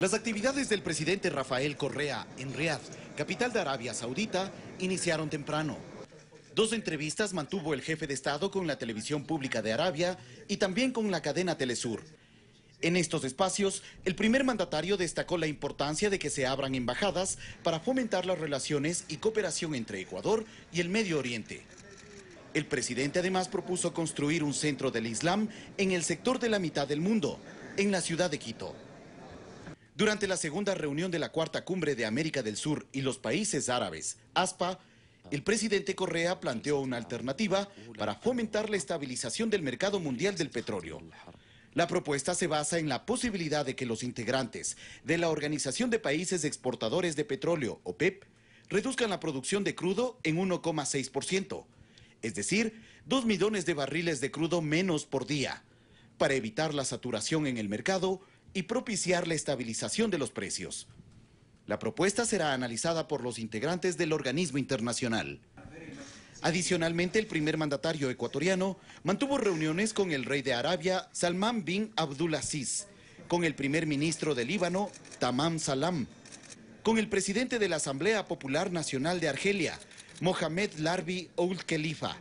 Las actividades del presidente Rafael Correa en Riyadh, capital de Arabia Saudita, iniciaron temprano. Dos entrevistas mantuvo el jefe de Estado con la televisión pública de Arabia y también con la cadena Telesur. En estos espacios, el primer mandatario destacó la importancia de que se abran embajadas para fomentar las relaciones y cooperación entre Ecuador y el Medio Oriente. El presidente además propuso construir un centro del Islam en el sector de la mitad del mundo, en la ciudad de Quito. Durante la segunda reunión de la Cuarta Cumbre de América del Sur y los países árabes, ASPA, el presidente Correa planteó una alternativa para fomentar la estabilización del mercado mundial del petróleo. La propuesta se basa en la posibilidad de que los integrantes de la Organización de Países Exportadores de Petróleo, OPEP, e reduzcan la producción de crudo en 1,6%, es decir, 2 millones de barriles de crudo menos por día, para evitar la saturación en el mercado y propiciar la estabilización de los precios. La propuesta será analizada por los integrantes del organismo internacional. Adicionalmente, el primer mandatario ecuatoriano mantuvo reuniones con el rey de Arabia, Salman bin Abdulaziz, con el primer ministro de Líbano, Tamam Salam, con el presidente de la Asamblea Popular Nacional de Argelia, Mohamed Larbi Ould Khalifa,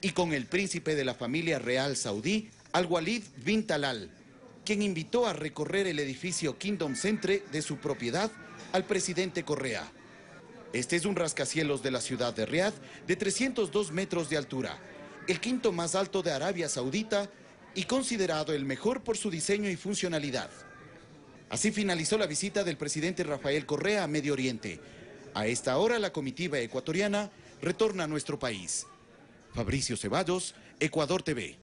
y con el príncipe de la familia real saudí, Al-Walid bin Talal quien invitó a recorrer el edificio Kingdom Centre de su propiedad al presidente Correa. Este es un rascacielos de la ciudad de Riad de 302 metros de altura, el quinto más alto de Arabia Saudita y considerado el mejor por su diseño y funcionalidad. Así finalizó la visita del presidente Rafael Correa a Medio Oriente. A esta hora la comitiva ecuatoriana retorna a nuestro país. Fabricio Ceballos, Ecuador TV.